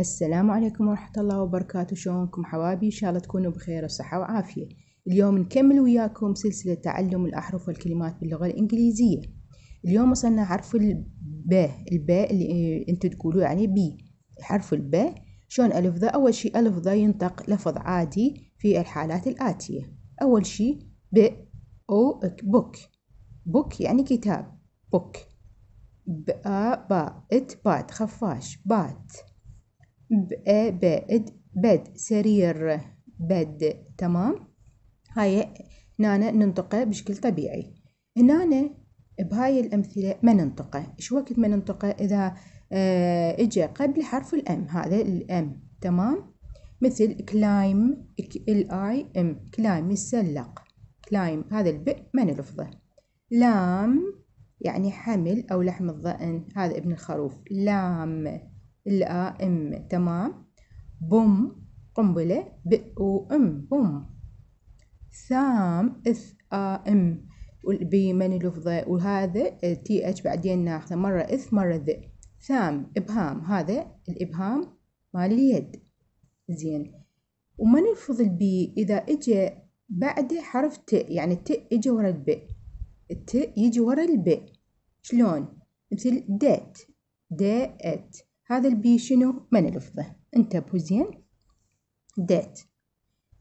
السلام عليكم ورحمة الله وبركاته شلونكم حوابي إن شاء الله تكونوا بخير وصحة وعافية اليوم نكمل وياكم سلسلة تعلم الأحرف والكلمات باللغة الإنجليزية اليوم وصلنا حرف الباء الباء اللي انتو تقولوا يعني بي حرف الباء شلون ألف ذا أول شيء ألف ذا ينطق لفظ عادي في الحالات الآتية أول شيء ب أو بوك بوك يعني كتاب بوك آ با ات بات خفاش بات بائد بد سرير بد تمام هاي نانا ننطقه بشكل طبيعي هنا بهاي الأمثلة ما ننطقه شو وقت ما ننطقه إذا إجا قبل حرف الأم هذا الأم تمام مثل كلايم الاي ام كلايم يتسلق كلايم هذا الب ما نلفظه لام يعني حمل أو لحم الظأن هذا ابن الخروف لام الأم أم تمام بوم قنبلة ب وأم بوم سام إث آ أم بمن لفظة وهذا تي اتش بعدين ناخذه مرة إث مرة ذ سام إبهام هذا الإبهام مال اليد زين وما نلفظ البي إذا إجا بعده حرف ت يعني ت إجا ورا الب الت يجي ورا الب شلون مثل دات دات هذا البي شنو من لفظه انتبهوا زين ديت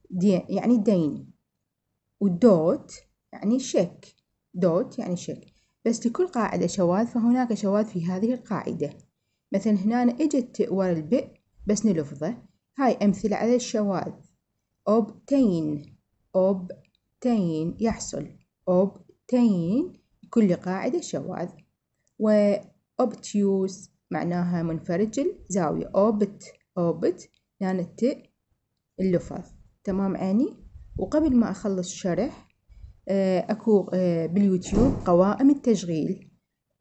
دي يعني دين ودوت يعني شك دوت يعني شك بس لكل قاعدة شواذ فهناك شواذ في هذه القاعدة مثلا هنا اجت ورا البئ بس نلفظه هاي أمثلة على الشواذ obtain obtain يحصل obtain كل قاعدة شواذ و obtuse معناها منفرج الزاوية أوبت أوبت نانتي الت اللفاف تمام عيني وقبل ما أخلص شرح آه، أكو آه، باليوتيوب قوائم التشغيل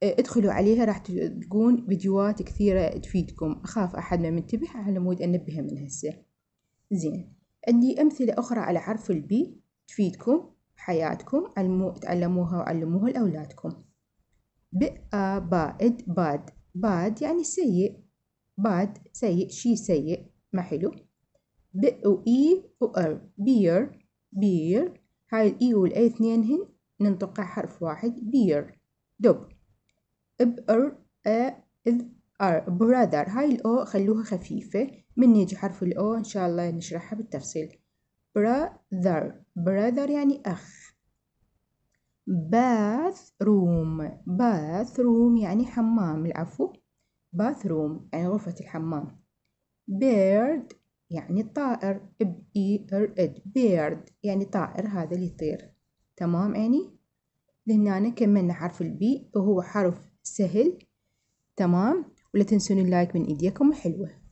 آه، ادخلوا عليها راح تلقون فيديوهات كثيرة تفيدكم أخاف أحد ما منتبه على مود أنبهه من هسه زين عندي أمثلة أخرى على حرف البي تفيدكم بحياتكم علمو تعلموها وعلموها لأولادكم بئة بائد باد باد يعني سيء باد سيء شي سيء ما حلو ب و اي و ار بير بير هاي الاي والاي هن ننطقها حرف واحد بير دب ابر اذ ار برادر هاي الاو خلوها خفيفة من يجي حرف الاو ان شاء الله نشرحها بالتفصيل براذر براذر يعني أخ باث روم باث روم يعني حمام العفو باث روم يعني غرفة الحمام بيرد يعني الطائر ب اي ار اد بيرد يعني طائر هذا اللي يطير تمام يعني لهنا كملنا حرف البي وهو حرف سهل تمام ولا تنسون اللايك من ايديكم الحلوه